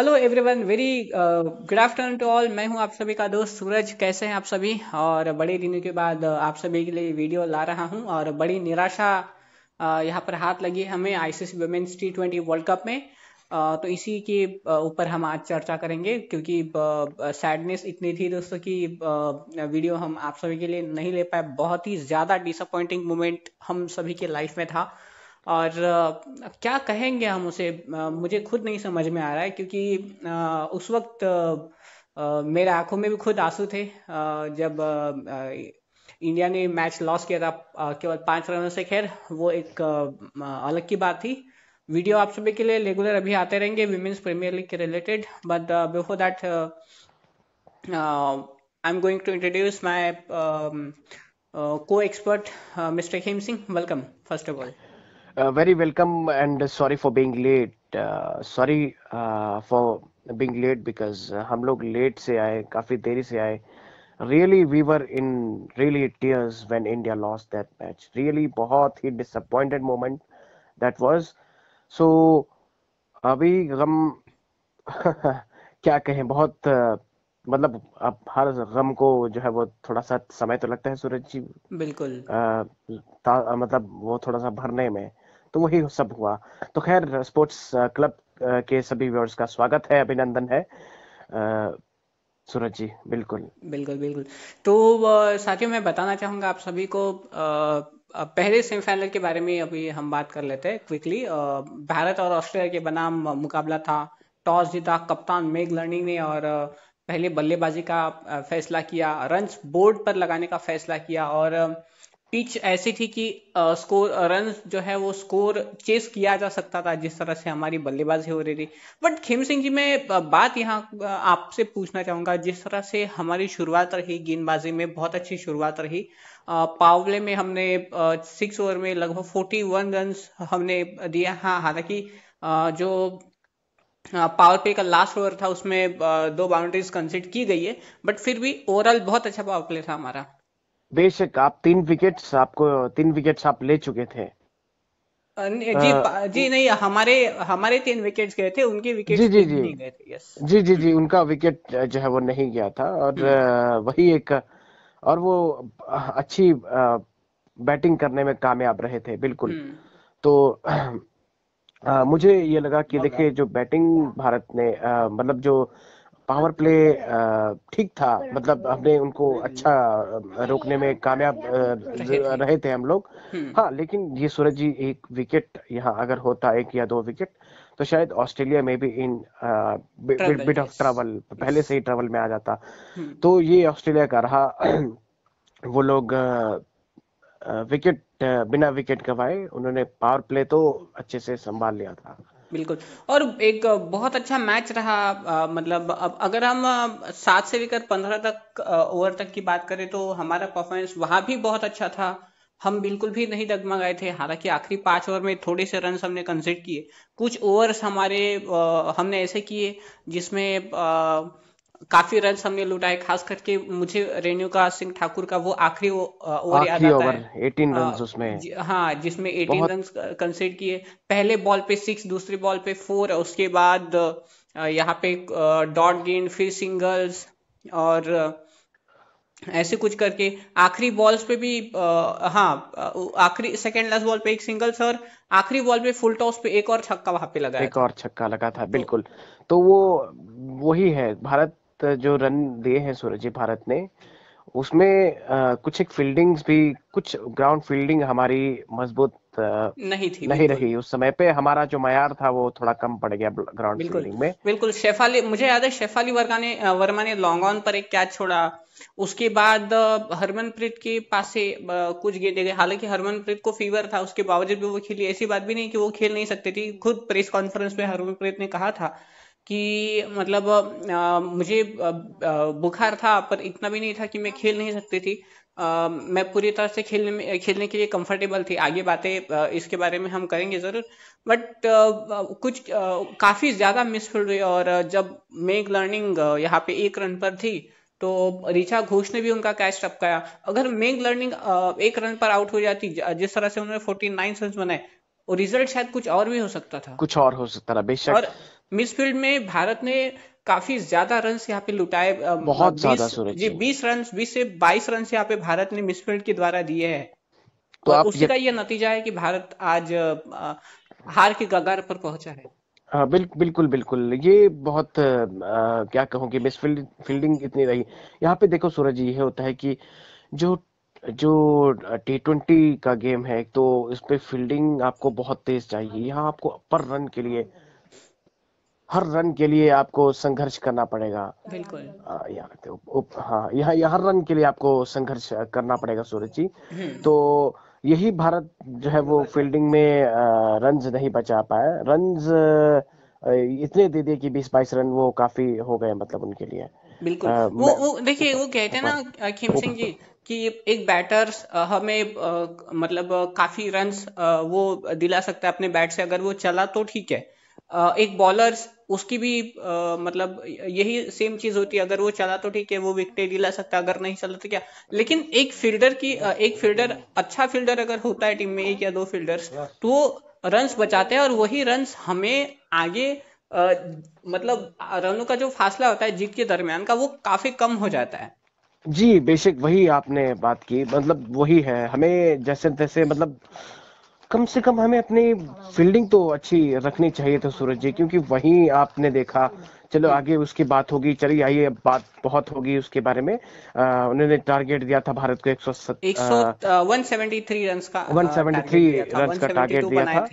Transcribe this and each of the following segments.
Hello everyone very good afternoon to all मैं हूं आप सभी का दोस्त सूरज कैसे हैं आप सभी और बड़े दिनों के बाद uh, आप सभी के लिए वीडियो ला रहा हूं और बड़ी निराशा uh, यहाँ पर हाथ लगी हमें ICC women's T twenty world cup में uh, तो इसी के ऊपर हम आज चर्चा करेंगे क्योंकि सैडनेस इतनी थी दोस्तों की वीडियो हम आप सभी के लिए नहीं ले पाए बहुत ही ज़्यादा डिसअपॉइंटिंग मोमेंट हम सभी के लाइफ में था और क्या कहेंगे हम उसे मुझे खुद नहीं समझ में आ रहा है क्योंकि उस वक्त मेरे आंखों में भी खुद आंसू थे जब इंडिया ने मैच लॉस किया था केवल पाँच रनों से खैर वो एक अलग की बात थी वीडियो आप सभी के लिए रेगुलर अभी आते रहेंगे विमेंस प्रीमियर लीग के related but before that I am going to introduce my co expert mister Hem Singh welcome first of all uh, very welcome and sorry for being late. Uh, sorry uh, for being late because uh, हम लोग late se aaye kafi deri se aaye Really we were in really tears when India lost that match. Really bahut hi disappointed moment that was. So abhi gham kya kahe bahut मतलब अब हर गम को जो है वो थोड़ा सा समय तो लगता है सूरज जी बिल्कुल आ, मतलब वो थोड़ा सा भरने में तो वही सब हुआ तो खैर स्पोर्ट्स क्लब uh, uh, के सभी व्यूअर्स का स्वागत है अभिनंदन है uh, सूरज जी बिल्कुल बिल्कुल बिल्कुल तो साथियों मैं बताना चाहूंगा आप सभी को आ... पहले सेमीफाइनल के बारे में अभी हम बात कर लेते हैं क्विकली भारत और ऑस्ट्रेलिया के बनाम मुकाबला था टॉस जीता कप्तान मेघ लर्निंग ने और पहले बल्लेबाजी का फैसला किया रन बोर्ड पर लगाने का फैसला किया और um, पिच ऐसी थी कि स्कोर रन जो है वो स्कोर चेस किया जा सकता था जिस तरह से हमारी बल्लेबाजी हो रही थी बट खेम सिंह जी मैं बात यहाँ आपसे पूछना चाहूंगा जिस तरह से हमारी शुरुआत रही गेंदबाजी में बहुत अच्छी शुरुआत रही पावले में हमने सिक्स ओवर में लगभग फोर्टी वन रन हमने दिया हाँ हालांकि जो पावर प्ले का लास्ट ओवर था उसमें दो बाउंड्रीज कंसिड की गई है बट फिर भी ओवरऑल बहुत अच्छा पावर प्ले था हमारा बेशक आप तीन विकेट्स आपको तीन विकेट्स आप ले चुके थे जी आ, जी नहीं हमारे हमारे तीन विकेट्स गए थे उनके विकेट जी जी जी गए थे यस जी जी जी उनका विकेट जो है वो नहीं गया था और हम्म। वही एक और वो अच्छी बैटिंग करने में कामयाब रहे थे बिल्कुल हम्म। तो आ, मुझे ये लगा कि देखिए जो बैटिंग भारत ने मतलब जो पावर प्ले uh, ठीक था मतलब अच्छा हमने उनको हम्म। अच्छा रोकने में कामयाब हम्म। रहे थे हम लोग हम्म। हाँ लेकिन ये सूरज जी एक विकेट यहाँ अगर होता एक या दो विकेट तो शायद ऑस्ट्रेलिया में भी इन बिट ऑफ ट्रेवल पहले से ही ट्रेवल में आ जाता तो ये ऑस्ट्रेलिया का रहा वो लोग विकेट बिना विकेट गवाए उन्होंने पावर प्ले तो अच्छे से संभाल लिया था बिल्कुल और एक बहुत अच्छा मैच रहा आ, मतलब अब अगर हम सात से लेकर पंद्रह तक ओवर तक की बात करें तो हमारा परफॉर्मेंस वहां भी बहुत अच्छा था हम बिल्कुल भी नहीं गए थे हालांकि आखिरी पांच ओवर में थोड़े से रन हमने कंसिड किए कुछ ओवर्स हमारे आ, हमने ऐसे किए जिसमें आ, काफी रन हमने लुटाए खास करके मुझे रेणुका सिंह ठाकुर का वो आखिरी ओवर याद आता है 18 रन हाँ, उसमें जि, हाँ जिसमें 18 रन कंसीड किए पहले बॉल पे सिक्स दूसरे बॉल पे फोर उसके बाद यहाँ पे डॉट गेंद फिर सिंगल्स और ऐसे कुछ करके आखिरी बॉल्स पे भी आ, हाँ आखिरी सेकेंड लास्ट बॉल पे एक सिंगल्स और आखिरी बॉल पे फुल टॉस पे एक और छक्का वहां पे लगा एक और छक्का लगा था तो बिल्कुल तो वो वही है भारत जो रन दिए हैं सूरज जी भारत ने उसमें आ, कुछ एक फील्डिंग्स भी कुछ ग्राउंड फील्डिंग हमारी मजबूत नहीं थी नहीं रही उस समय पे हमारा जो मैार था वो थोड़ा कम पड़ गया ग्राउंड फील्डिंग में बिल्कुल शेफाली मुझे याद है शेफाली वर्मा ने वर्मा ने लॉन्ग ऑन पर एक कैच छोड़ा उसके बाद हरमनप्रीत के पास से कुछ गेंदे गए हालांकि हरमनप्रीत को फीवर था उसके बावजूद भी वो खेली ऐसी बात भी नहीं कि वो खेल नहीं सकते थी खुद प्रेस कॉन्फ्रेंस में हरमनप्रीत ने कहा था कि मतलब आ, मुझे बुखार था पर इतना भी नहीं था कि मैं खेल नहीं सकती थी आ, मैं पूरी तरह से खेलने में खेलने के लिए कंफर्टेबल थी आगे बातें इसके बारे में हम करेंगे ज़रूर बट कुछ काफ़ी ज़्यादा मिसफील्ड हुई और जब मेक लर्निंग यहाँ पे एक रन पर थी तो रिचा घोष ने भी उनका कैच टपकाया अगर मेक लर्निंग एक रन पर आउट हो जाती जिस तरह से उन्होंने फोर्टी नाइन रन बनाए रिजल्ट शायद कुछ और भी हो सकता था कुछ और हो सकता था बेशक और मिसफील्ड में भारत ने काफी ज्यादा रन यहाँ पे लुटाए बहुत ज्यादा सूरज जी बीस रन बीस से बाईस रन यहाँ पे भारत ने मिसफील्ड के द्वारा दिए है तो आप उसका ये नतीजा है कि भारत आज हार के गगार पर पहुंचा है हाँ बिल, बिल्कुल बिल्कुल ये बहुत आ, क्या कहूँ की फील्डिंग इतनी रही यहाँ पे देखो सूरज जी ये होता है कि जो जो टी ट्वेंटी का गेम है तो इस पे फील्डिंग आपको बहुत तेज चाहिए यहाँ आपको अपर रन के लिए हर रन के लिए आपको संघर्ष करना पड़ेगा बिल्कुल हाँ, यहाँ यहाँ हर रन के लिए आपको संघर्ष करना पड़ेगा सूरज जी हम्म। तो यही भारत जो है वो फील्डिंग में रन नहीं बचा पाए रन इतने दे दिए कि बीस बाईस रन वो काफी हो गए मतलब उनके लिए बिल्कुल आ, वो वो देखिए वो कहते हैं ना हाँ। खीम सिंह जी कि एक बैटर हमें आ, मतलब काफी रन वो दिला सकता है अपने बैट से अगर वो चला तो ठीक है एक बॉलर उसकी भी आ, मतलब यही सेम चीज होती है अगर वो चला तो ठीक है वो विकटें ला सकता है अगर नहीं चला तो क्या लेकिन एक फील्डर की एक फील्डर अच्छा फील्डर अगर होता है टीम में एक या दो फील्डर्स तो रन्स बचाते हैं और वही रन्स हमें आगे आ, मतलब रनों का जो फासला होता है जीत के दरमियान का वो काफी कम हो जाता है जी बेशक वही आपने बात की मतलब वही है हमें जैसे तैसे मतलब कम से कम हमें अपनी फील्डिंग तो अच्छी रखनी चाहिए तो सूरज जी क्योंकि वही आपने देखा चलो आगे उसकी बात होगी चलिए आइए बात बहुत होगी उसके बारे में उन्होंने टारगेट दिया था भारत को एक सौ सत्तर वन सेवेंटी थ्री रन का टारगेट दिया था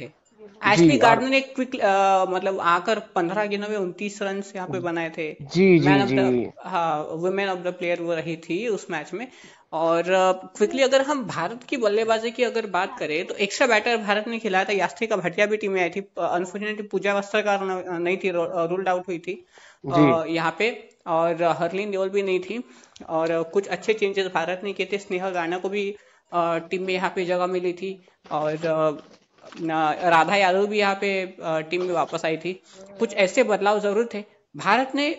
एशली गार्डनर ने क्विक आ, मतलब आकर पंद्रह गेंदों में उनतीस रन यहाँ पे बनाए थे जी जी जी हाँ वुमेन ऑफ द प्लेयर वो रही थी उस मैच में और क्विकली अगर हम भारत की बल्लेबाजी की अगर बात करें तो एक्स्ट्रा बैटर भारत ने खिलाया था का भटिया भी टीम में आई थी अनफॉर्चुनेटली पूजा का नहीं थी रूल्ड आउट हुई थी यहाँ पे और हरलीन देओल भी नहीं थी और कुछ अच्छे चेंजेस भारत ने किए थे स्नेहा गाना को भी टीम में यहाँ पे जगह मिली थी और राधा यादव भी यहाँ पे टीम में वापस आई थी कुछ ऐसे बदलाव जरूर थे भारत ने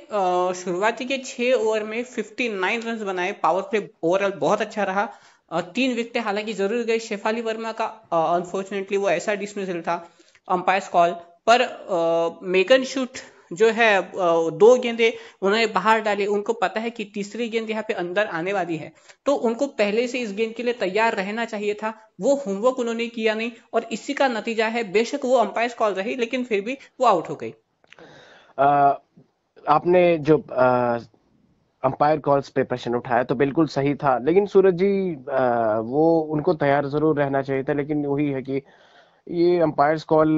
शुरुआती के छह ओवर में 59 रन बनाए पावर प्ले ओवरऑल बहुत अच्छा रहा तीन विकेट हालांकि जरूर गई शेफाली वर्मा का अनफॉर्चुनेटली वो ऐसा डिसमिसल था अंपायर कॉल पर मेगन शूट जो है दो गेंदे उन्होंने बाहर डाले उनको पता है कि तीसरी गेंद यहाँ पे अंदर आने वाली है तो उनको पहले से इस गेंद के लिए तैयार रहना चाहिए था वो होमवर्क उन्होंने किया नहीं और इसी का नतीजा है बेशक वो अंपायर कॉल रही लेकिन फिर भी वो आउट हो गई आपने जो अंपायर कॉल्स पे प्रश्न उठाया तो बिल्कुल सही था लेकिन सूरज जी आ, वो उनको तैयार जरूर रहना चाहिए था लेकिन वही है कि ये अंपायर कॉल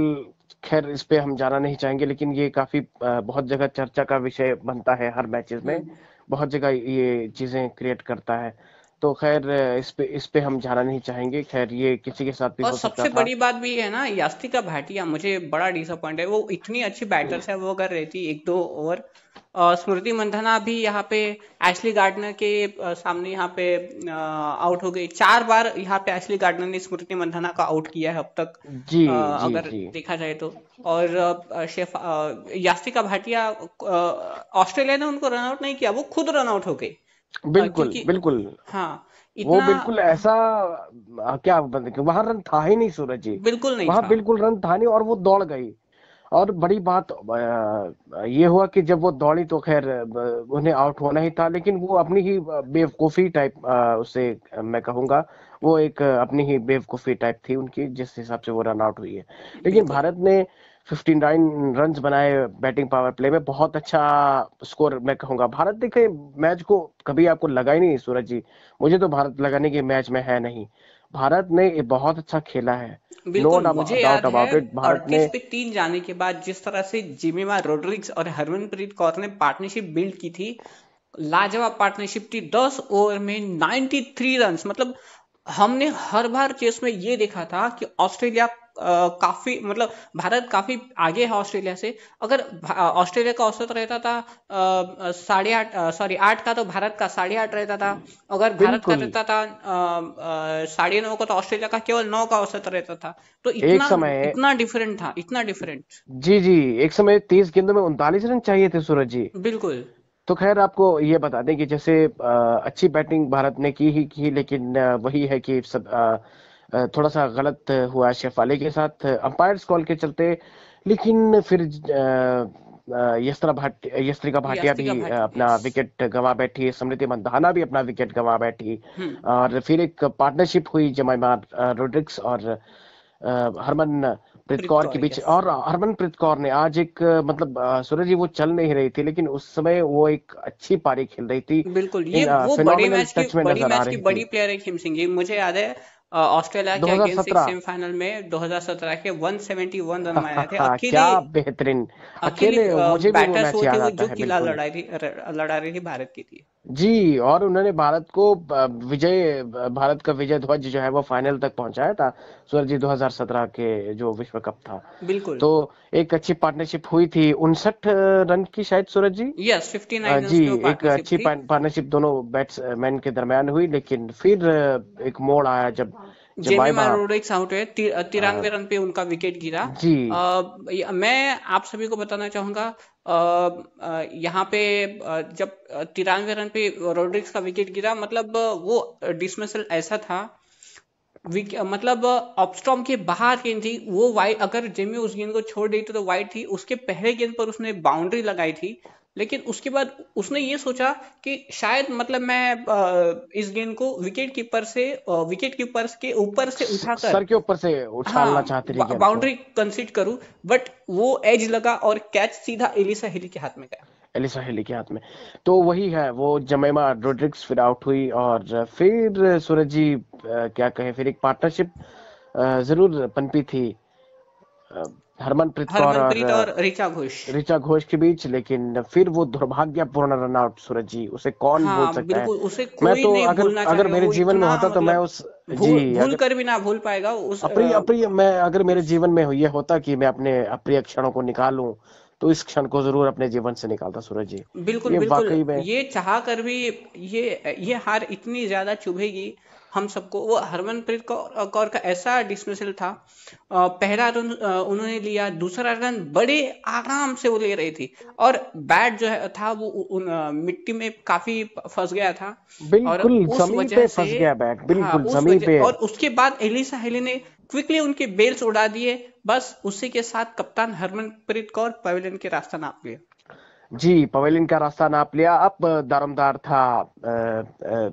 खैर इस पे हम जाना नहीं चाहेंगे लेकिन ये काफी बहुत जगह चर्चा का विषय बनता है हर मैचेस में हम्म। बहुत जगह ये चीजें क्रिएट करता है तो खैर इस पे इस पे हम जाना नहीं चाहेंगे खैर ये किसी के साथ भी और सबसे बड़ी बात भी है ना यास्तिका भाटिया मुझे बड़ा डिसअपॉइंट है वो इतनी अच्छी बैटर्स है वो कर रही थी एक दो ओवर स्मृति मंथना भी यहाँ पे एशली गार्डनर के सामने यहाँ पे आउट हो गई चार बार यहाँ पे एशली गार्डनर ने स्मृति मंथना का आउट किया है अब तक जी, आ, जी अगर जी, देखा जाए तो और शेफ यास्तिका भाटिया ऑस्ट्रेलिया ने उनको रनआउट नहीं किया वो खुद रनआउट हो गई हाँ, बिल्कुल बिल्कुल हाँ वो बिल्कुल ऐसा क्या बंदे वहां रन था ही नहीं सूरज जी बिल्कुल नहीं वहां बिल्कुल रन था नहीं और वो दौड़ गई और बड़ी बात ये हुआ कि जब वो दौड़ी तो खैर उन्हें आउट होना ही था लेकिन वो अपनी ही बेवकूफ़ी टाइप उसे मैं कहूंगा वो एक अपनी ही बेवकूफ़ी टाइप थी उनकी जिस हिसाब से वो रन आउट हुई है लेकिन भारत ने 59 नाइन रन बनाए बैटिंग पावर प्ले में बहुत अच्छा स्कोर मैं कहूंगा भारत देखे मैच को कभी आपको लगा ही नहीं सूरज जी मुझे तो भारत लगाने के मैच में है नहीं भारत ने बहुत अच्छा खेला है बिल्कुल no मुझे याद है भारत ने पे तीन जाने के बाद जिस तरह से जिमेमा रोड्रिक्स और हरमनप्रीत कौर ने पार्टनरशिप बिल्ड की थी लाजवाब पार्टनरशिप थी दस ओवर में 93 रन मतलब हमने हर बार चेस में ये देखा था कि ऑस्ट्रेलिया काफी मतलब भारत काफी आगे है ऑस्ट्रेलिया से अगर ऑस्ट्रेलिया का औसत रहता था साढ़े आठ सॉरी आठ का तो भारत का साढ़े आठ रहता था अगर भारत का रहता था साढ़े नौ का तो ऑस्ट्रेलिया का केवल नौ का औसत रहता था तो इतना समय इतना डिफरेंट था इतना डिफरेंट जी जी एक समय तीस गेंदों में उनतालीस रन चाहिए थे सूरज जी बिल्कुल तो खैर आपको ये बता दें कि जैसे अच्छी बैटिंग भारत ने की ही की लेकिन वही है कि सब थोड़ा सा गलत हुआ शेफ अली के साथ अंपायर्स कॉल के चलते लेकिन फिर यस्त्रा भाटी यस्त्रिका भाटिया भी अपना विकेट गंवा बैठी समृति मंदाना भी अपना विकेट गंवा बैठी और फिर एक पार्टनरशिप हुई जमाइमा रोड्रिक्स और हरमन प्रीत कौर के बीच और हरमनप्रीत कौर ने आज एक मतलब सूरज जी वो चल नहीं रही थी लेकिन उस समय वो एक अच्छी पारी खेल रही थी बिल्कुल ये वो बड़े मैच की बड़ी मैच की बड़ी प्लेयर है खिम सिंह जी मुझे याद है ऑस्ट्रेलिया के अगेंस्ट सेमीफाइनल में 2017 के 171 रन बनाए थे हाँ, अकेले बेहतरीन अकेले मुझे भी वो मैच याद आता है बिल्कुल लड़ा रही थी भारत की थी जी और उन्होंने भारत को विजय भारत का विजय ध्वज जो है वो फाइनल तक पहुंचाया था सूरज जी 2017 के जो विश्व कप था बिल्कुल तो एक अच्छी पार्टनरशिप हुई थी उनसठ रन की शायद सूरज जी यस yes, जी एक अच्छी पार्टनरशिप दोनों बैट्समैन के दरमियान हुई लेकिन फिर एक मोड़ आया जब जेमी आउट हुए तिरानवे हाँ। रन पे उनका विकेट गिरा जी आ, मैं आप सभी को बताना चाहूंगा यहाँ पे जब तिरानवे रन पे रोड्रिक्स का विकेट गिरा मतलब वो डिसमिसल ऐसा था मतलब ऑपस्टॉम के बाहर गेंद थी वो वाइट अगर जेमी उस गेंद को छोड़ दी तो, तो थी उसके पहले गेंद पर उसने बाउंड्री लगाई थी लेकिन उसके बाद उसने ये सोचा कि शायद मतलब मैं इस गेंद को विकेट कीपर से विकेट कीपर के ऊपर से उठाकर सर के ऊपर से उछालना हाँ, चाहती रही बाउंड्री कंसीड करूं बट वो एज लगा और कैच सीधा एलिसा हिली के हाथ में गया एलिसा हिली के हाथ में तो वही है वो जमेमा रोड्रिक्स फिर आउट हुई और फिर सूरज जी क्या कहे फिर एक पार्टनरशिप जरूर पनपी थी हरमनप्रीत कौर और, ऋचा घोष ऋचा घोष के बीच लेकिन फिर वो दुर्भाग्यपूर्ण रनआउट सूरज जी उसे कौन हाँ, बोल सकता है उसे कोई मैं तो नहीं अगर अगर मेरे जीवन में होता तो मैं मतलब उस जी भूल कर भी ना भूल पाएगा उस अप्रिय अप्रिय मैं अगर मेरे जीवन में ये होता कि मैं अपने अप्रिय क्षणों को निकालूं तो इस क्षण को जरूर अपने जीवन से निकालता सूरज जी बिल्कुल ये बिल्कुल ये चाह कर भी ये ये हार इतनी ज्यादा चुभेगी हम सबको वो हरमनप्रीत कौर का ऐसा डिसमिसल था पहला रन उन्होंने लिया दूसरा रन बड़े आराम से वो ले रही थी और बैट जो है था वो उन, मिट्टी में काफी फंस गया था बिल्कुल और उस वजह से फंस गया बैट हाँ, बिल्कुल हाँ, जमीन पे और उसके बाद एलिसा हेली ने क्विकली उनके बेल्स उड़ा दिए बस उसी के साथ कप्तान हरमनप्रीत कौर पवेलियन के रास्ता नाप लिया जी पवेलियन का रास्ता नाप लिया अब दरमदार था आ, आ,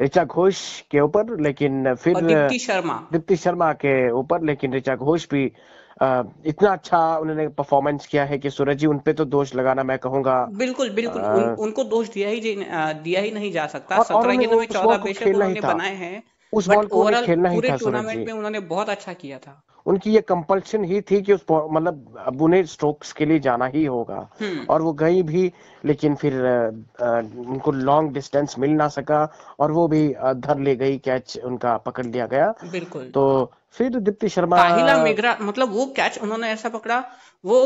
ऋचा घोष के ऊपर लेकिन फिर दीप्ति शर्मा दीप्ति शर्मा के ऊपर लेकिन ऋचा घोष भी इतना अच्छा उन्होंने परफॉर्मेंस किया है कि सूरज जी उनपे तो दोष लगाना मैं कहूंगा बिल्कुल बिल्कुल आ, उन, उनको दोष दिया ही दिया ही नहीं जा सकता सत्रह गेंदों चौदह बेशक उन्होंने बनाए हैं उस बॉल को खेलना ही था सूरज जी उन्होंने बहुत अच्छा किया था उनकी ये कंपल्शन ही थी कि उस मतलब अब उन्हें स्ट्रोक्स के लिए जाना ही होगा हम्म। और वो गई भी लेकिन फिर उनको लॉन्ग डिस्टेंस मिल ना सका और वो भी धर ले गई कैच उनका पकड़ लिया गया बिल्कुल तो फिर दीप्ति शर्मा काहिला मेघरा मतलब वो कैच उन्होंने ऐसा पकड़ा वो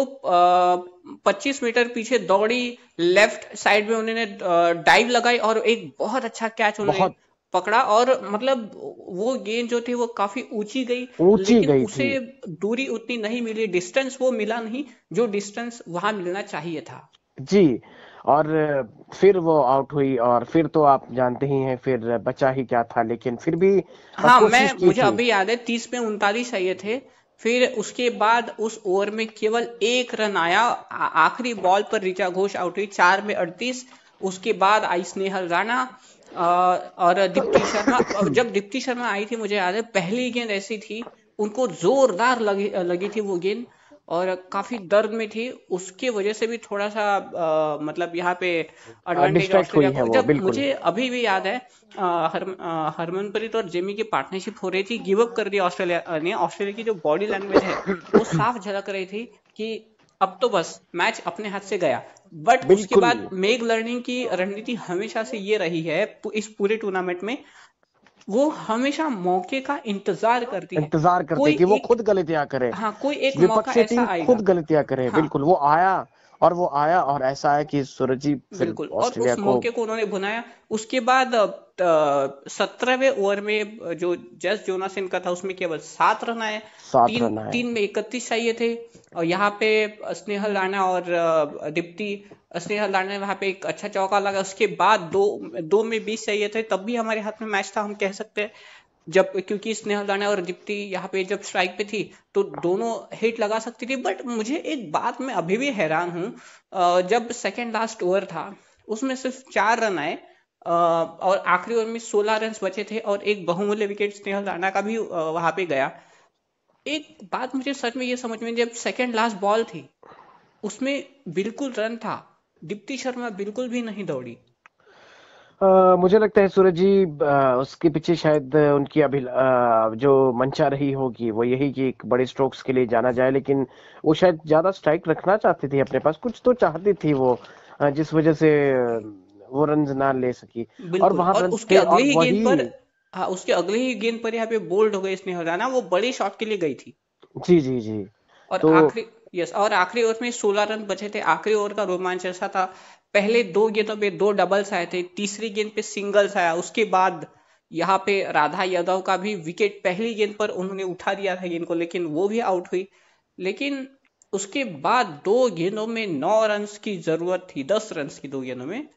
पच्चीस मीटर पीछे दौड़ी लेफ्ट साइड में उन्होंने डाइव लगाई और एक बहुत अच्छा कैच उन्होंने पकड़ा और मतलब वो गेंद जो थी वो काफी ऊंची गई ऊंची लेकिन गई उसे थी। दूरी उतनी नहीं मिली डिस्टेंस वो मिला नहीं जो डिस्टेंस वहां मिलना चाहिए था जी और फिर वो आउट हुई और फिर तो आप जानते ही हैं फिर बचा ही क्या था लेकिन फिर भी हाँ मैं मुझे अभी याद है तीस में उनतालीस आइए थे फिर उसके बाद उस ओवर में केवल एक रन आया आखिरी बॉल पर रिचा घोष आउट हुई चार में अड़तीस उसके बाद आई स्नेहल राणा और दीप्ति शर्मा जब दीप्ति शर्मा आई थी मुझे याद है पहली गेंद ऐसी थी उनको जोरदार लगी लगी थी वो गेंद और काफी दर्द में थी उसके वजह से भी थोड़ा सा आ, मतलब यहाँ पे एडवांटेज जब मुझे अभी भी याद है हर, हरमनप्रीत और जेमी की पार्टनरशिप हो रही थी गिव अप कर दिया ऑस्ट्रेलिया ने ऑस्ट्रेलिया की जो बॉडी लैंग्वेज है वो साफ झलक रही थी कि अब तो बस मैच अपने हाथ से गया बट उसके बाद मेग लर्निंग की रणनीति हमेशा से ये रही है इस पूरे टूर्नामेंट में वो हमेशा मौके का इंतजार करती है इंतजार करती है कि वो खुद गलतियां करे हाँ कोई एक मौका ऐसा खुद गलतियां करे हाँ, बिल्कुल वो आया और वो आया और ऐसा है कि सूरज जी बिल्कुल और उस मौके को उन्होंने भुनाया उसके बाद सत्रहवें ओवर में जो जस जोनासन का था उसमें केवल सात रन आए तीन तीन में इकतीस चाहिए थे और यहाँ पे स्नेहल राणा और दीप्ति स्नेहल राणा ने वहाँ पे एक अच्छा चौका लगा उसके बाद दो दो में बीस चाहिए थे तब भी हमारे हाथ में मैच था हम कह सकते हैं जब क्योंकि स्नेहल राणा और दीप्ति यहाँ पे जब स्ट्राइक पे थी तो दोनों हिट लगा सकती थी बट मुझे एक बात में अभी भी हैरान हूँ जब सेकेंड लास्ट ओवर था उसमें सिर्फ चार रन आए और आखिरी ओवर में सोलह रन बचे थे और एक बहुमूल्य विकेट स्नेहल राणा का भी वहां पे गया एक बात मुझे सच में ये समझ में जब सेकेंड लास्ट बॉल थी उसमें बिल्कुल रन था दीप्ति शर्मा बिल्कुल भी नहीं दौड़ी आ, मुझे लगता है सूरज जी आ, उसके पीछे शायद उनकी अभी जो मंशा रही होगी वो यही कि एक बड़े स्ट्रोक्स के लिए जाना जाए लेकिन वो शायद ज्यादा स्ट्राइक रखना चाहती थी अपने पास कुछ तो चाहती थी वो जिस वजह से वो रन ना ले सकी और वहां और उसके अगले ही गेंद पर हाँ उसके अगले ही गेंद पर यहाँ पे बोल्ड हो गए स्नेह राणा वो बड़े शॉट के लिए गई थी जी जी जी और तो... आखिरी यस और आखिरी ओवर में 16 रन बचे थे आखिरी ओवर का रोमांच ऐसा था पहले दो गेंदों पे दो डबल्स आए थे तीसरी गेंद पे सिंगल्स आया उसके बाद यहाँ पे राधा यादव का भी विकेट पहली गेंद पर उन्होंने उठा दिया था गेंद को लेकिन वो भी आउट हुई लेकिन उसके बाद दो गेंदों में नौ रन की जरूरत थी दस रन की दो गेंदों में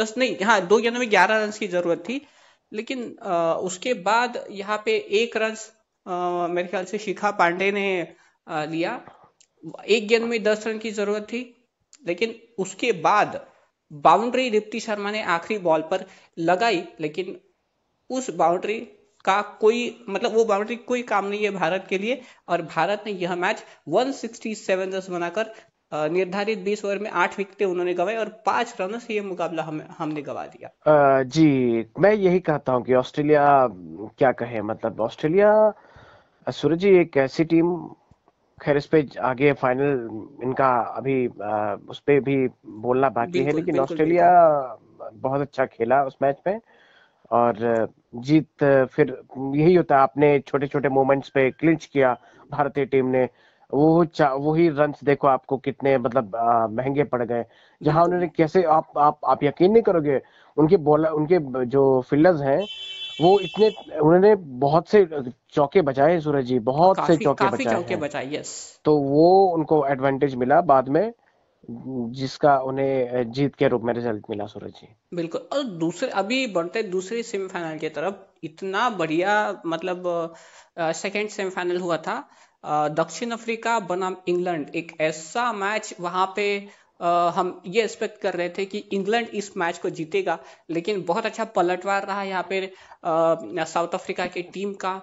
दस नहीं हाँ दो गेंदों में ग्यारह रन की जरूरत थी लेकिन आ, उसके बाद यहाँ पे एक रन मेरे ख्याल से शिखा पांडे ने आ, लिया एक गेंद में दस रन की जरूरत थी लेकिन उसके बाद बाउंड्री दीप्ति शर्मा ने आखिरी बॉल पर लगाई लेकिन उस बाउंड्री का कोई मतलब वो बाउंड्री कोई काम नहीं है भारत के लिए और भारत ने यह मैच 167 रन बनाकर निर्धारित 20 ओवर में आठ विकेट उन्होंने गवाए और पांच रन से यह मुकाबला हम हमने गवा दिया आ, जी मैं यही कहता हूँ कि ऑस्ट्रेलिया क्या कहे मतलब ऑस्ट्रेलिया सूरज जी एक ऐसी टीम खैर इस पे आगे फाइनल इनका अभी आ, उस पर भी बोलना बाकी है लेकिन ऑस्ट्रेलिया बहुत अच्छा खेला उस मैच में और जीत फिर यही होता है आपने छोटे छोटे मोमेंट्स पे क्लिंच किया भारतीय टीम ने वो वही रन देखो आपको कितने मतलब महंगे पड़ गए जहां उन्होंने कैसे आप आप आप यकीन नहीं करोगे उनके बॉलर उनके जो फील्डर्स हैं वो इतने उन्होंने बहुत से चौके बचाए सूरज जी बहुत से चौके बचाए चौके बचाए यस तो वो उनको एडवांटेज मिला बाद में जिसका उन्हें जीत के रूप में रिजल्ट मिला सूरज जी बिल्कुल और दूसरे अभी बढ़ते दूसरे सेमीफाइनल की तरफ इतना बढ़िया मतलब सेकेंड सेमीफाइनल हुआ था दक्षिण अफ्रीका बनाम इंग्लैंड एक ऐसा मैच वहां पे हम ये एक्सपेक्ट कर रहे थे कि इंग्लैंड इस मैच को जीतेगा लेकिन बहुत अच्छा पलटवार रहा यहाँ पे साउथ अफ्रीका की टीम का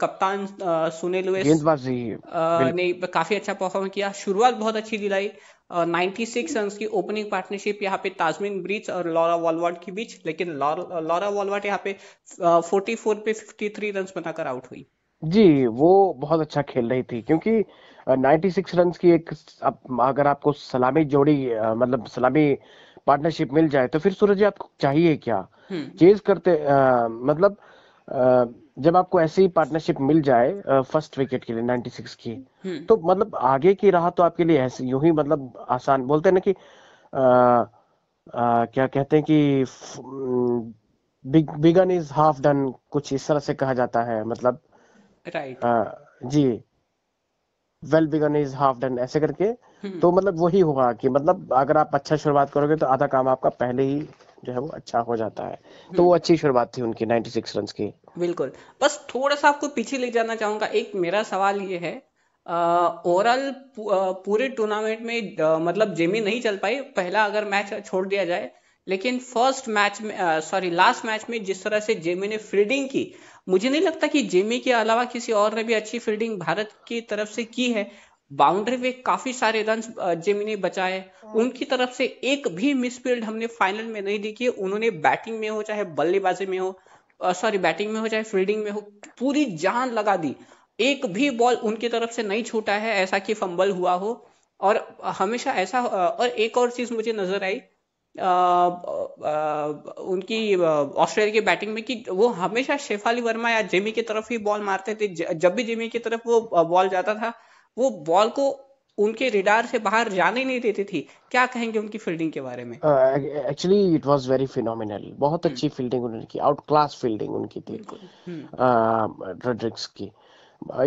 कप्तान सुनील ने काफी अच्छा परफॉर्म किया शुरुआत बहुत अच्छी दिलाई नाइन्टी सिक्स रन की ओपनिंग पार्टनरशिप यहाँ पे ताजमिन ब्रिज और लॉरा वॉलवर्ड के बीच लेकिन लॉरा वॉलवर्ड यहाँ पे फोर पे थ्री रन बनाकर आउट हुई जी वो बहुत अच्छा खेल रही थी क्योंकि नाइन्टी सिक्स रन की एक अगर आपको सलामी जोड़ी मतलब सलामी पार्टनरशिप मिल जाए तो फिर सूरज आपको चाहिए क्या चेज हम्म। करते आ, मतलब आ, जब आपको ऐसी पार्टनरशिप मिल जाए फर्स्ट विकेट के लिए 96 की हम्म। तो मतलब आगे की राह तो आपके लिए ऐसे यूं ही मतलब आसान बोलते हैं ना कि आ, आ, क्या कहते हैं कि big begun is half done कुछ इस तरह से कहा जाता है मतलब राइट right. जी well begun is half done ऐसे करके हम्म। तो मतलब वही होगा कि मतलब अगर आप अच्छा शुरुआत करोगे तो आधा काम आपका पहले ही जो है वो अच्छा हो जाता है हम्म। तो वो अच्छी शुरुआत थी उनकी 96 रन की बिल्कुल बस थोड़ा सा आपको पीछे ले जाना चाहूंगा एक मेरा सवाल ये है ओवरऑल पूरे टूर्नामेंट में मतलब जेमी नहीं चल पाई पहला अगर मैच छोड़ दिया जाए लेकिन फर्स्ट मैच में सॉरी लास्ट मैच में जिस तरह से जेमी ने फील्डिंग की मुझे नहीं लगता कि जेमी के अलावा किसी और ने भी अच्छी फील्डिंग भारत की तरफ से की है बाउंड्री पे काफी सारे रन जेमी ने बचाए हाँ। उनकी तरफ से एक भी मिसफील्ड हमने फाइनल में नहीं देखी उन्होंने बैटिंग में हो चाहे बल्लेबाजी में हो सॉरी बैटिंग में हो चाहे फील्डिंग में हो पूरी जान लगा दी एक भी बॉल उनकी तरफ से नहीं छूटा है ऐसा कि फंबल हुआ हो और हमेशा ऐसा और एक और चीज मुझे नजर आई आ, आ, उनकी ऑस्ट्रेलिया की बैटिंग में कि वो हमेशा शेफाली वर्मा या जेमी की तरफ ही बॉल मारते थे जब भी जेमी की तरफ वो बॉल जाता था वो बॉल को उनके रिडार से बाहर जाने ही नहीं देती थी क्या कहेंगे उनकी फील्डिंग के बारे में actually it was very phenomenal बहुत हम्म। अच्छी फील्डिंग उन्होंने की आउट क्लास फील्डिंग उनकी थी रोड्रिक्स हम्म। की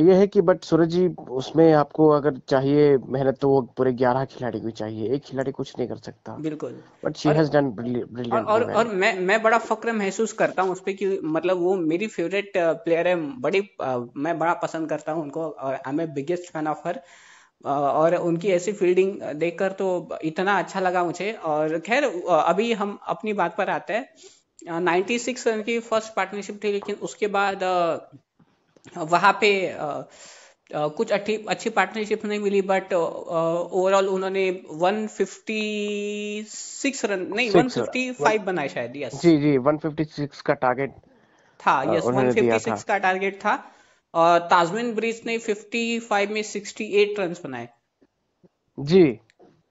ये है कि बट सूरज जी उसमें आपको अगर चाहिए मेहनत तो वो पूरे ग्यारह खिलाड़ी को चाहिए एक खिलाड़ी कुछ नहीं कर सकता बिल्कुल but she has done brilliant और और, और मैं मैं बड़ा फक्र महसूस करता हूँ उस पर कि मतलब वो मेरी फेवरेट प्लेयर uh, है बड़ी uh, मैं बड़ा पसंद करता हूँ उनको और I am biggest fan of her और उनकी ऐसी फील्डिंग uh, देखकर तो इतना अच्छा लगा मुझे और खैर अभी हम अपनी बात पर आते हैं 96 रन की फर्स्ट पार्टनरशिप थी लेकिन उसके बाद वहाँ पे आ, आ, कुछ अच्छी अच्छी पार्टनरशिप नहीं मिली बट ओवरऑल उन्होंने 156 रन नहीं 155 बनाए शायद यस जी जी 156 का टारगेट था यस 156 का टारगेट था और ताजमिन ब्रिज ने 55 में 68 रन बनाए जी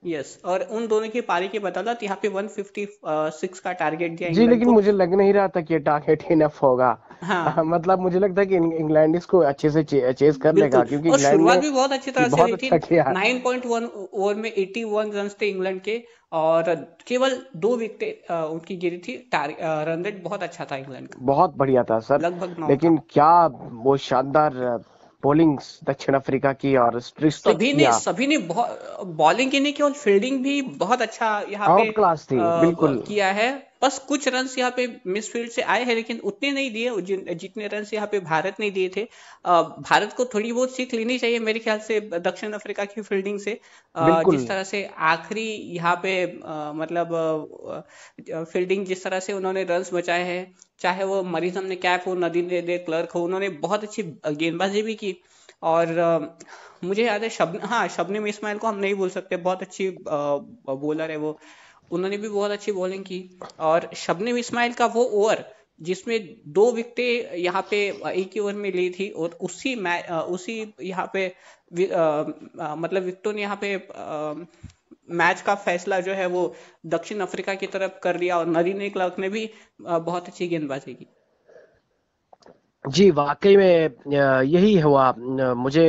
यस yes, और उन दोनों की पारी के बदौलत यहाँ पे 156 का टारगेट दिया जी लेकिन मुझे लग नहीं रहा था कि ये टारगेट इनफ होगा हाँ।, हाँ। मतलब मुझे लगता है कि इंग्लैंड इसको अच्छे से चे, चेस कर लेगा क्योंकि और शुरुआत भी बहुत अच्छी तरह से थी नाइन पॉइंट वन ओवर में एट्टी वन रन थे इंग्लैंड के और केवल दो विकेट उनकी गिरी थी रन रेट बहुत अच्छा था इंग्लैंड का बहुत बढ़िया था सर लगभग लेकिन क्या वो शानदार बॉलिंग दक्षिण अफ्रीका की और सभी ने सभी ने बॉलिंग के नहीं केवल फील्डिंग भी बहुत अच्छा यहाँ पे क्लास थी बिल्कुल किया है बस कुछ रन यहाँ पे मिसफील्ड से आए हैं लेकिन उतने नहीं दिए जितने रन यहाँ पे भारत ने दिए थे भारत को थोड़ी बहुत सीख लेनी चाहिए मेरे ख्याल से दक्षिण अफ्रीका की फील्डिंग से जिस तरह से आखिरी यहाँ पे मतलब फील्डिंग जिस तरह से उन्होंने रन बचाए हैं चाहे वो मरीजम ने कैप हो नदी ने दे क्लर्क हो उन्होंने बहुत अच्छी गेंदबाजी भी की और मुझे याद है शब हाँ शबनम इसमाइल को हम नहीं बोल सकते बहुत अच्छी बॉलर है वो उन्होंने भी बहुत अच्छी बॉलिंग की और शबनम इस्माइल का वो ओवर जिसमें दो विकटे यहाँ पे एक ही ओवर में ली थी और उसी मैच उसी यहाँ पे आ, आ, मतलब विकटों ने यहाँ पे आ, मैच का फैसला जो है वो दक्षिण अफ्रीका की तरफ कर लिया और नदीन क्लर्क ने भी बहुत अच्छी गेंदबाजी की जी वाकई में यही हुआ मुझे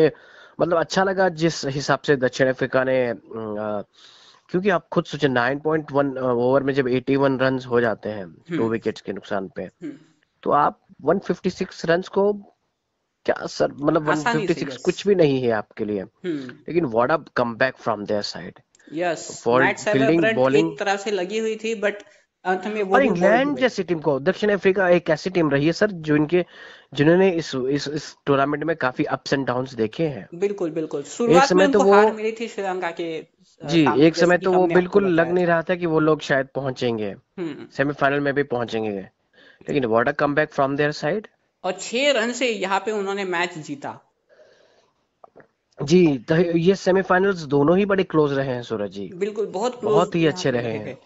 मतलब अच्छा लगा जिस हिसाब से दक्षिण अफ्रीका ने आ, क्योंकि आप खुद सोचे 9.1 ओवर में जब 81 रन हो जाते हैं दो विकेट्स हम्म। के नुकसान पे हम्म। तो आप 156 रन को क्या सर मतलब 156 कुछ भी नहीं है आपके लिए हम्म। लेकिन what up come back from there side yes fielding bowling तरह से लगी हुई थी बट अंत इंग्लैंड जैसी टीम को दक्षिण अफ्रीका एक ऐसी टीम रही है सर जो इनके जिन्होंने इस इस इस टूर्नामेंट में काफी अप्स एंड डाउन्स देखे हैं बिल्कुल बिल्कुल शुरुआत में तो वो हार मिली थी श्रीलंका के जी एक समय तो वो बिल्कुल लग नहीं रहा था कि वो लोग शायद पहुंचेंगे हम्म। सेमीफाइनल में भी पहुंचेंगे लेकिन what a come back from there side और छह रन से यहाँ पे उन्होंने मैच जीता जी तो ये सेमीफाइनल्स दोनों ही बड़े क्लोज रहे हैं सूरज जी बिल्कुल बहुत क्लोज बहुत ही अच्छे रहे हैं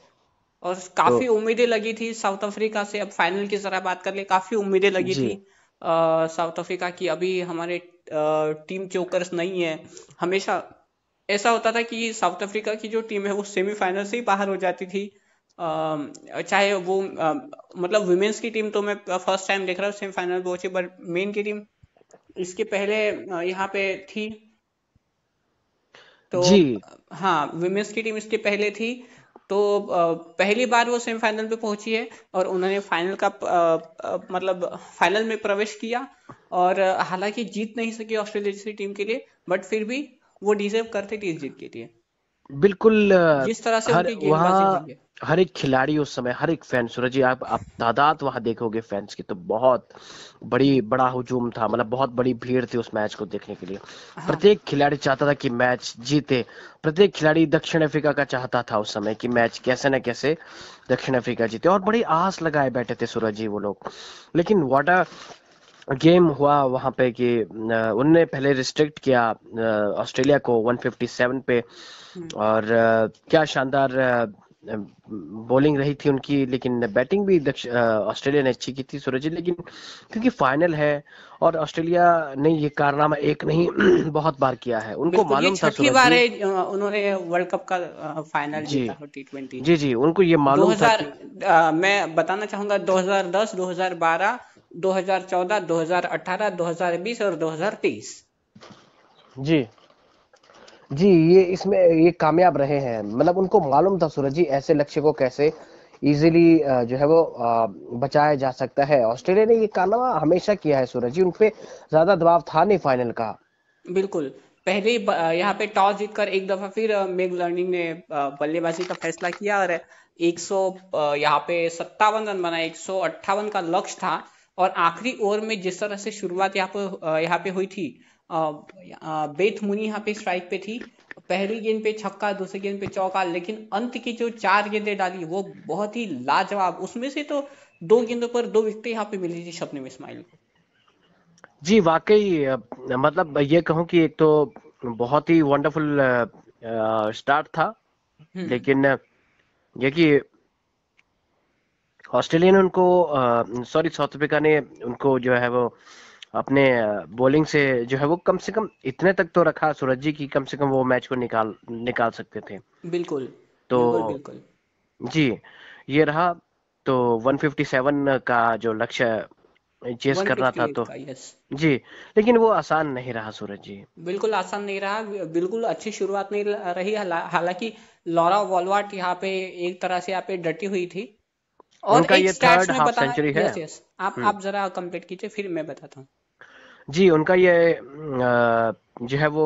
और काफी तो, उम्मीदें लगी थी साउथ अफ्रीका से अब फाइनल की जरा बात कर ले काफी उम्मीदें लगी थी साउथ अफ्रीका की अभी हमारे आ, टीम चोकर्स नहीं है हमेशा ऐसा होता था कि साउथ अफ्रीका की जो टीम है वो सेमीफाइनल से ही बाहर हो जाती थी चाहे वो मतलब वुमेन्स की टीम तो मैं फर्स्ट टाइम देख रहा हूँ सेमीफाइनल पहुंची बट मेन की टीम इसके पहले यहाँ पे थी तो जी। हाँ वुमेन्स की टीम इसके पहले थी तो पहली बार वो सेमीफाइनल पे पहुंची है और उन्होंने फाइनल का मतलब फाइनल में प्रवेश किया और हालांकि जीत नहीं सकी ऑस्ट्रेलिया जैसी टीम के लिए बट फिर भी वो डिजर्व करते थी इस जीत के लिए बिल्कुल जिस तरह से हर, वहाँ हर एक खिलाड़ी उस समय हर एक फैन सूरज जी आप आप तादाद वहां देखोगे फैंस की तो बहुत बड़ी बड़ा हुजूम था मतलब बहुत बड़ी भीड़ थी उस मैच को देखने के लिए हाँ। प्रत्येक खिलाड़ी चाहता था कि मैच जीते प्रत्येक खिलाड़ी दक्षिण अफ्रीका का चाहता था उस समय कि मैच कैसे न कैसे दक्षिण अफ्रीका जीते और बड़ी आस लगाए बैठे थे सूरज जी वो लोग लेकिन वाटा गेम हुआ वहां पे कि उनने पहले रिस्ट्रिक्ट किया ऑस्ट्रेलिया को 157 पे हम्म। और क्या शानदार बॉलिंग रही थी उनकी लेकिन बैटिंग भी ऑस्ट्रेलिया ने अच्छी की थी सूरज लेकिन क्योंकि फाइनल है और ऑस्ट्रेलिया ने ये कारनामा एक नहीं बहुत बार किया है उनको मालूम था छठी बार उन्होंने वर्ल्ड कप का फाइनल जी जीता जी जी उनको ये मालूम था आ, मैं बताना चाहूंगा 2010 2012 2014, 2018, 2020 और 2023 जी जी ये इसमें ये कामयाब रहे हैं मतलब उनको मालूम था सूरज जी ऐसे लक्ष्य को कैसे इजीली जो है वो बचाया जा सकता है ऑस्ट्रेलिया ने ये कारनामा हमेशा किया है सूरज जी उनपे ज्यादा दबाव था नहीं फाइनल का बिल्कुल पहले यहाँ पे टॉस जीतकर एक दफा फिर मेग लर्निंग ने बल्लेबाजी का फैसला किया और 100 यहाँ पे सत्तावन रन बनाए 158 का लक्ष्य था और आखिरी ओवर में जिस तरह से शुरुआत यहाँ पर यहाँ पे हुई थी बेथ मुनी यहाँ पे स्ट्राइक पे थी पहली गेंद पे छक्का दूसरी गेंद पे चौका लेकिन अंत की जो चार गेंदें डाली वो बहुत ही लाजवाब उसमें से तो दो गेंदों पर दो विकेट यहाँ पे मिली थी सपने में इस्माइल को जी वाकई मतलब ये कहूँ कि एक तो बहुत ही वंडरफुल स्टार्ट था हम्म। लेकिन ये कि ऑस्ट्रेलिया ने उनको सॉरी साउथ अफ्रीका ने उनको जो है वो अपने बॉलिंग से जो है वो कम से कम इतने तक तो रखा सूरज जी की कम से कम वो मैच को निकाल निकाल सकते थे बिल्कुल तो बिल्कुल, बिल्कुल। जी ये रहा तो 157 का जो लक्ष्य चेस कर रहा था तो जी लेकिन वो आसान नहीं रहा सूरज जी बिल्कुल आसान नहीं रहा बिल्कुल अच्छी शुरुआत नहीं रही हालांकि लॉरा वॉलवाट यहाँ पे एक तरह से यहाँ पे डटी हुई थी और उनका ये थर्ड हाफ सेंचुरी है yes, yes. आप हम्म। आप जरा कंप्लीट कीजिए फिर मैं बताता हूँ जी उनका ये जो है वो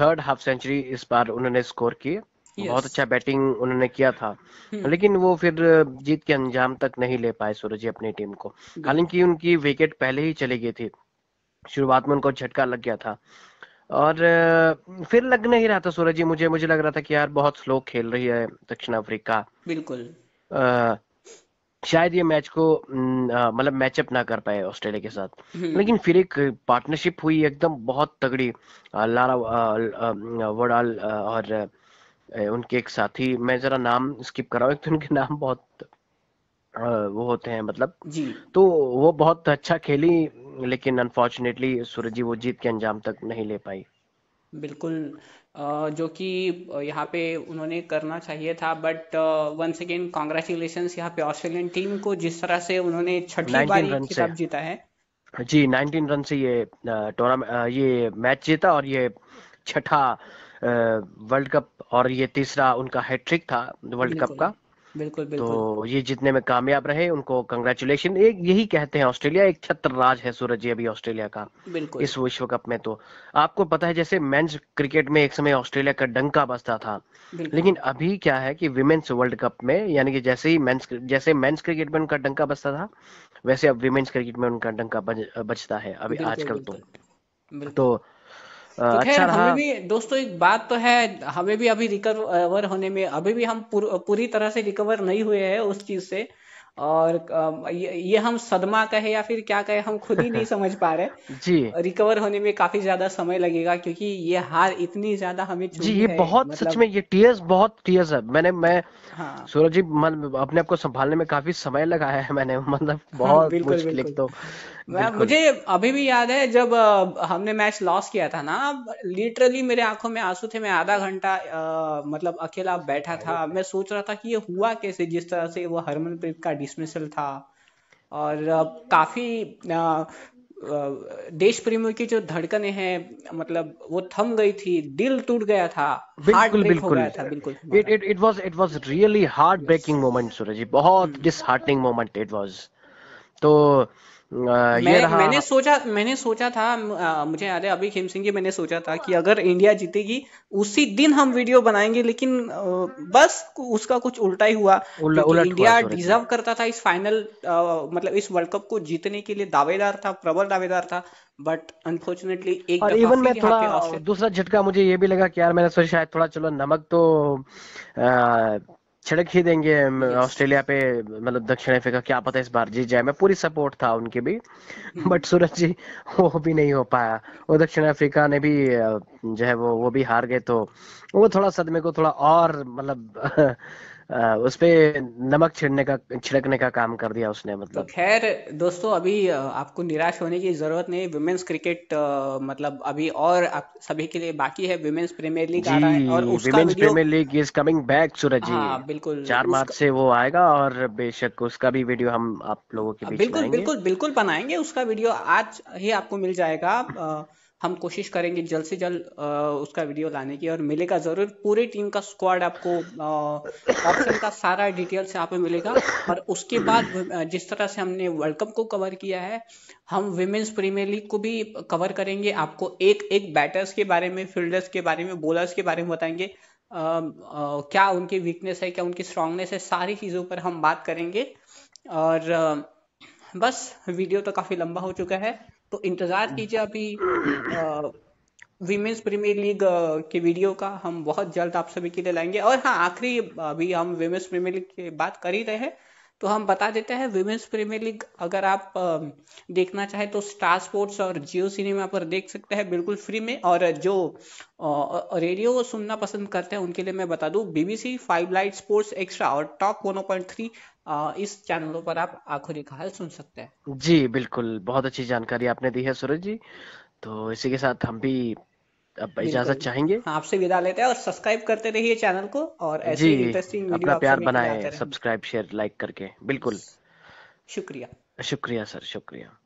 थर्ड हाफ सेंचुरी इस बार उन्होंने स्कोर की बहुत अच्छा बैटिंग उन्होंने किया था हम्म। लेकिन वो फिर जीत के अंजाम तक नहीं ले पाए सूरज जी अपनी टीम को हालांकि उनकी विकेट पहले ही चली गई थी शुरुआत में उनको झटका लग गया था और फिर लग नहीं रहा था सूरज जी मुझे मुझे लग रहा था कि यार बहुत स्लो खेल रही है दक्षिण अफ्रीका बिल्कुल शायद ये मैच को हम्म, मतलब मैचअप ना कर पाए ऑस्ट्रेलिया के साथ हम्म। लेकिन फिर एक पार्टनरशिप हुई एकदम बहुत तगड़ी लारा वडाल और उनके एक साथी मैं जरा नाम स्किप कर रहा हूँ तो उनके नाम बहुत वो होते हैं मतलब जी तो वो बहुत अच्छा खेली लेकिन अनफॉर्चुनेटली सूरज वो जीत के अंजाम तक नहीं ले पाई बिल्कुल जो कि यहाँ पे उन्होंने करना चाहिए था बट वंस अगेन कॉन्ग्रेचुलेशन यहाँ पे ऑस्ट्रेलियन टीम को जिस तरह से उन्होंने छठी बार खिताब जीता है जी 19 रन से ये टूर्नामेंट ये मैच जीता और ये छठा वर्ल्ड कप और ये तीसरा उनका हैट्रिक था वर्ल्ड कप का बिल्कुल बिल्कुल तो ये जितने में कामयाब रहे उनको कंग्रेचुलेशन एक यही कहते हैं ऑस्ट्रेलिया एक छत्र राज है सूरज जी अभी ऑस्ट्रेलिया का बिल्कुल इस विश्व कप में तो आपको पता है जैसे मेंस क्रिकेट में एक समय ऑस्ट्रेलिया का डंका बसता था लेकिन अभी क्या है कि विमेन्स वर्ल्ड कप में यानी कि जैसे ही मेंस जैसे मेंस क्रिकेट में उनका डंका बसता था वैसे अब विमेन्स क्रिकेट में उनका डंका बजता है अभी आजकल तो तो तो खैर अच्छा हमें भी दोस्तों एक बात तो है हमें भी अभी रिकवर होने में अभी भी हम पूर, पूरी तरह से रिकवर नहीं हुए हैं उस चीज से और ये, ये हम सदमा कहे या फिर क्या कहे हम खुद ही नहीं समझ पा रहे जी रिकवर होने में काफी ज्यादा समय लगेगा क्योंकि ये हार इतनी ज्यादा हमें जी ये बहुत मतलब... सच में ये टीयर्स बहुत टीयर्स है मैंने मैं हाँ। सूरज जी मन अपने आप को संभालने में काफी समय लगाया है मैंने मतलब हाँ, बहुत हाँ, बिल्कुल, मुश्किल बिल्कुल। तो मैं मुझे अभी भी याद है जब हमने मैच लॉस किया था ना लिटरली मेरे आंखों में आंसू थे मैं आधा घंटा मतलब अकेला बैठा था मैं सोच रहा था कि ये हुआ कैसे जिस तरह से वो हरमनप्रीत का डिसमिसल था और काफी देश प्रेमियों की जो धड़कने हैं मतलब वो थम गई थी दिल टूट गया था बिल्कुल बिल्कुल it was it was really heartbreaking moment Suraj ji बहुत डिसहार्टनिंग मोमेंट इट वाज तो ये मैं, रहा मैंने सोचा मैंने सोचा था आ, मुझे याद है अभी खेम सिंह जी मैंने सोचा था कि अगर इंडिया जीतेगी उसी दिन हम वीडियो बनाएंगे लेकिन आ, बस उसका कुछ उल्टा ही हुआ उल, इंडिया डिजर्व करता था इस फाइनल आ, मतलब इस वर्ल्ड कप को जीतने के लिए दावेदार था प्रबल दावेदार था बट अनफॉर्चुनेटली एक और इवन मैं थोड़ा दूसरा झटका मुझे ये भी लगा कि यार मैंने सोचा शायद थोड़ा चलो नमक तो छिड़क ही देंगे ऑस्ट्रेलिया पे मतलब दक्षिण अफ्रीका क्या पता इस बार जीत जाए मैं पूरी सपोर्ट था उनके भी बट सूरज जी वो भी नहीं हो पाया वो दक्षिण अफ्रीका ने भी जो है वो वो भी हार गए तो वो थोड़ा सदमे को थोड़ा और मतलब उस पर नमक छिड़ने का छिड़कने का काम कर दिया उसने तो मतलब तो खैर दोस्तों अभी आपको निराश होने की जरूरत नहीं वुमेन्स क्रिकेट मतलब अभी और आप सभी के लिए बाकी है वुमेन्स प्रीमियर लीग आ रहा है और उसका women's premier league is coming back Suraj ji हाँ, बिल्कुल चार मार्च से वो आएगा और बेशक उसका भी वीडियो हम आप लोगों के बीच बिल्कुल बिल्कुल बिल्कुल बनाएंगे उसका वीडियो आज ही आपको मिल जाएगा हम कोशिश करेंगे जल्द से जल्द उसका वीडियो लाने की और मिलेगा ज़रूर पूरी टीम का स्क्वाड आपको ऑप्शन का सारा डिटेल्स यहाँ पे मिलेगा और उसके बाद जिस तरह से हमने वर्ल्ड कप को कवर किया है हम विमेन्स प्रीमियर लीग को भी कवर करेंगे आपको एक एक बैटर्स के बारे में फील्डर्स के बारे में बॉलर्स के बारे में बताएंगे आ, आ, क्या उनकी वीकनेस है क्या उनकी स्ट्रांगनेस है सारी चीज़ों पर हम बात करेंगे और बस वीडियो तो काफ़ी लंबा हो चुका है तो इंतज़ार कीजिए अभी वीमेंस प्रीमियर लीग के वीडियो का हम बहुत जल्द आप सभी के लिए लाएंगे और हाँ आखिरी अभी हम वीमेंस प्रीमियर लीग की बात कर ही रहे हैं तो हम बता देते हैं विमेंस प्रीमियर लीग अगर आप देखना चाहे तो स्टार स्पोर्ट्स और जियो सिनेमा पर देख सकते हैं बिल्कुल फ्री में और जो रेडियो सुनना पसंद करते हैं उनके लिए मैं बता दूं BBC five light sports extra और टॉप वन पॉइंट थ्री इस चैनलों पर आप आखिरी कहा हाल सुन सकते हैं जी बिल्कुल बहुत अच्छी जानकारी आपने दी है सूरज जी तो इसी के साथ हम भी अब इजाजत चाहेंगे हाँ, आपसे विदा लेते हैं और सब्सक्राइब करते रहिए चैनल को और ऐसे इंटरेस्टिंग अपना प्यार बनाए सब्सक्राइब शेयर लाइक करके बिल्कुल शुक्रिया शुक्रिया सर शुक्रिया